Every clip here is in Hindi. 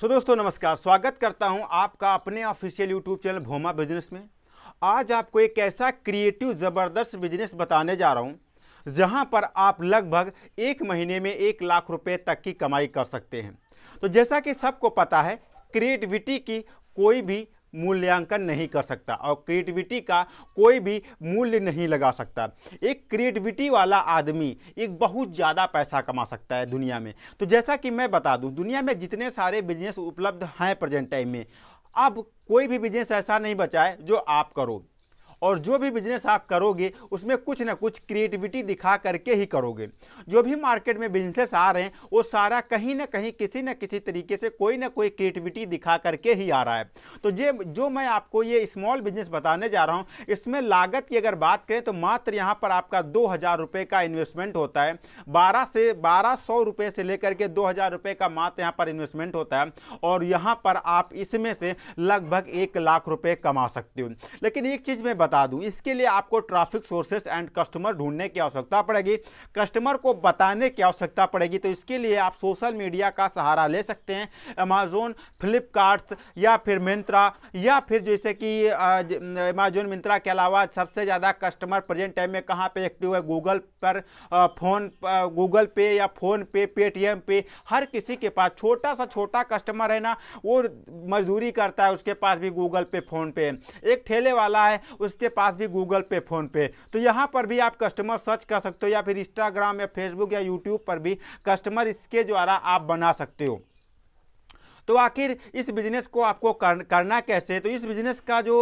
सो दोस्तों नमस्कार स्वागत करता हूं आपका अपने official YouTube channel Bhoma business में आज आपको एक ऐसा क्रिएटिव ज़बरदस्त बिजनेस बताने जा रहा हूं जहां पर आप लगभग एक महीने में एक लाख रुपए तक की कमाई कर सकते हैं तो जैसा कि सबको पता है क्रिएटिविटी की कोई भी मूल्यांकन नहीं कर सकता और क्रिएटिविटी का कोई भी मूल्य नहीं लगा सकता एक क्रिएटिविटी वाला आदमी एक बहुत ज़्यादा पैसा कमा सकता है दुनिया में तो जैसा कि मैं बता दूँ दुनिया में जितने सारे बिजनेस उपलब्ध हैं प्रेजेंट टाइम में अब कोई भी बिजनेस ऐसा नहीं बचा है जो आप करो और जो भी बिजनेस आप करोगे उसमें कुछ ना कुछ क्रिएटिविटी दिखा करके ही करोगे जो भी मार्केट में बिजनेस आ रहे हैं वो सारा कहीं ना कहीं किसी न किसी तरीके से कोई ना कोई क्रिएटिविटी दिखा करके ही आ रहा है तो ये जो मैं आपको ये स्मॉल बिजनेस बताने जा रहा हूँ इसमें लागत की अगर बात करें तो मात्र यहाँ पर आपका दो हज़ार रुपये का इन्वेस्टमेंट होता है बारह से बारह सौ रुपये से लेकर के दो हज़ार रुपये का मात्र यहाँ पर इन्वेस्टमेंट होता है और यहाँ पर आप इसमें से लगभग एक लाख रुपये कमा सकते हो लेकिन एक चीज़ मैं बता बता दूं इसके लिए आपको ट्रैफिक सोर्सेस एंड कस्टमर ढूंढने की आवश्यकता पड़ेगी कस्टमर को बताने की आवश्यकता पड़ेगी तो इसके लिए आप सोशल मीडिया का सहारा ले सकते हैं अमेजोन फ्लिपकार्ट या फिर मिंत्रा या फिर जैसे कि अमेजोन मिंत्रा के अलावा सबसे ज़्यादा कस्टमर प्रेजेंट टाइम में कहाँ पर एक्टिव है गूगल पर फ़ोन गूगल पे या फ़ोन पे पेटीएम पे हर किसी के पास छोटा सा छोटा कस्टमर है ना वो मजदूरी करता है उसके पास भी गूगल पे फ़ोन पे एक ठेले वाला है उस जिसके पास भी गूगल पे फोन पे तो यहाँ पर भी आप कस्टमर सर्च कर सकते हो या फिर इंस्टाग्राम या फेसबुक या यूट्यूब पर भी कस्टमर इसके द्वारा आप बना सकते हो तो आखिर इस बिजनेस को आपको कर, करना कैसे तो इस बिजनेस का जो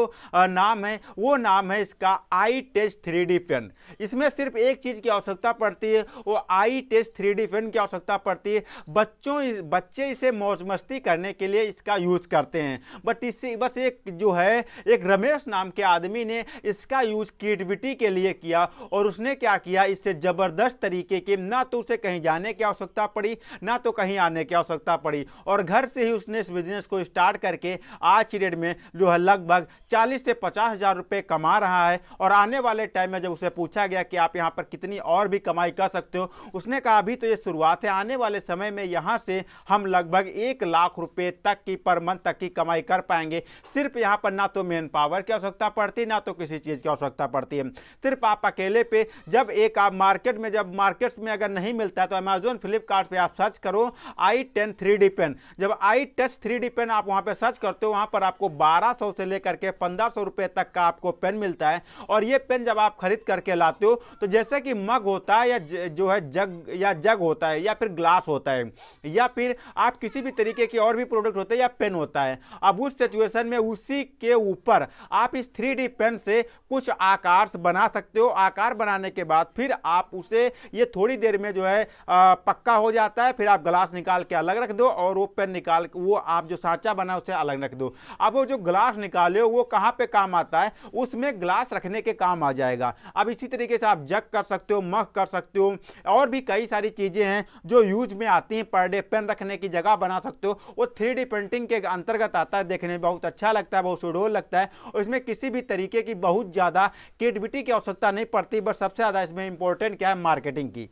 नाम है वो नाम है इसका I test three D pen इसमें सिर्फ एक चीज़ की आवश्यकता पड़ती है वो I test three D pen की आवश्यकता पड़ती है बच्चों बच्चे इसे मौज मस्ती करने के लिए इसका यूज करते हैं बट इससे बस एक जो है एक रमेश नाम के आदमी ने इसका यूज क्रिएटिविटी के लिए किया और उसने क्या किया इससे ज़बरदस्त तरीके के ना तो उसे कहीं जाने की आवश्यकता पड़ी ना तो कहीं आने की आवश्यकता पड़ी और घर से ही उसने इस बिजनेस को स्टार्ट करके आज की डेट में जो है लगभग चालीस से पचास हज़ार रुपये कमा रहा है और आने वाले टाइम में जब उसे पूछा गया कि आप यहाँ पर कितनी और भी कमाई कर सकते हो उसने कहा अभी तो ये शुरुआत है आने वाले समय में यहाँ से हम लगभग एक लाख रुपये तक की पर मंथ तक की कमाई कर पाएंगे सिर्फ यहाँ पर ना तो मेन पावर की आवश्यकता पड़ती ना तो किसी चीज़ की आवश्यकता पड़ती है सिर्फ आप अकेले पे जब एक आप मार्केट में जब मार्केट्स में अगर नहीं मिलता है तो अमेजोन फ्लिपकार्ट आप सर्च करो I ten three D pen जब I I touch three D pen आप वहां पे सर्च करते हो वहां पर आपको 1200 से लेकर के पंद्रह सौ तक का आपको पेन मिलता है और ये पेन जब आप खरीद करके लाते हो तो जैसे कि मग होता है या जो है जग या जग होता है या फिर ग्लास होता है या फिर आप किसी भी तरीके के और भी प्रोडक्ट होते हैं या पेन होता है अब उस सिचुएशन में उसी के ऊपर आप इस थ्री पेन से कुछ आकार बना सकते हो आकार बनाने के बाद फिर आप उसे ये थोड़ी देर में जो है आ, पक्का हो जाता है फिर आप ग्लास निकाल के अलग रख दो और वो पेन निकाल वो आप जो साँचा बना उसे अलग रख दो अब वो जो ग्लास निकाले हो वो कहाँ पे काम आता है उसमें ग्लास रखने के काम आ जाएगा अब इसी तरीके से आप जग कर सकते हो मग कर सकते हो और भी कई सारी चीज़ें हैं जो यूज में आती हैं पर डे पेन रखने की जगह बना सकते हो वो थ्री प्रिंटिंग के अंतर्गत आता है देखने में बहुत अच्छा लगता है बहुत सुडोल लगता है और इसमें किसी भी तरीके की बहुत ज़्यादा क्रिएटिविटी की आवश्यकता नहीं पड़ती बट सबसे ज़्यादा इसमें इंपॉर्टेंट क्या है मार्केटिंग की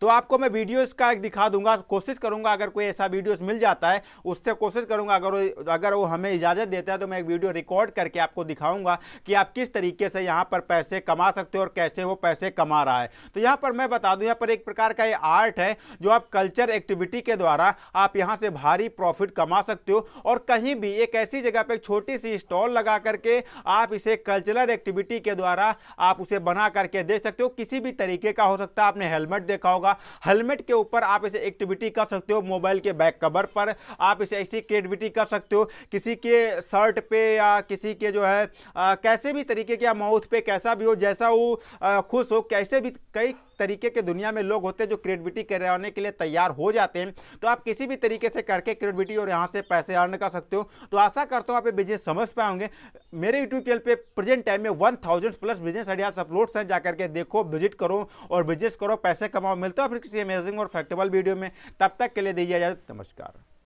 तो आपको मैं वीडियोस का एक दिखा दूंगा कोशिश करूंगा अगर कोई ऐसा वीडियोस मिल जाता है उससे कोशिश करूंगा अगर अगर वो हमें इजाज़त देता है तो मैं एक वीडियो रिकॉर्ड करके आपको दिखाऊंगा कि आप किस तरीके से यहाँ पर पैसे कमा सकते हो और कैसे वो पैसे कमा रहा है तो यहाँ पर मैं बता दूँ यहाँ पर एक प्रकार का ये आर्ट है जो आप कल्चर एक्टिविटी के द्वारा आप यहाँ से भारी प्रॉफिट कमा सकते हो और कहीं भी एक ऐसी जगह पर छोटी सी स्टॉल लगा करके आप इसे कल्चरल एक्टिविटी के द्वारा आप उसे बना करके दे सकते हो किसी भी तरीके का हो सकता है आपने हेलमेट देखा होगा होगा हेलमेट के ऊपर आप इसे एक्टिविटी कर सकते हो मोबाइल के बैक कवर पर आप इसे ऐसी क्रिएटिविटी कर सकते हो किसी के शर्ट पे या किसी के जो है आ, कैसे भी तरीके के या माउथ पे कैसा भी हो जैसा वो खुश हो कैसे भी कई तरीके के दुनिया में लोग होते हैं जो क्रिएटिविटी कराने के लिए तैयार हो जाते हैं तो आप किसी भी तरीके से करके क्रिएटिविटी और यहाँ से पैसे अर्न कर सकते हो तो आशा करता हूँ आप ये बिजनेस समझ पाए होंगे मेरे यूट्यूब चैनल पर प्रेजेंट टाइम में one thousand plus business ideas uploads हैं जाकर के देखो विजिट करो और बिजनेस करो पैसे कमाओ मिलता है फिर किसी अमेजिंग और फैक्टेबल वीडियो में तब तक के लिए दीजिए इजाजत नमस्कार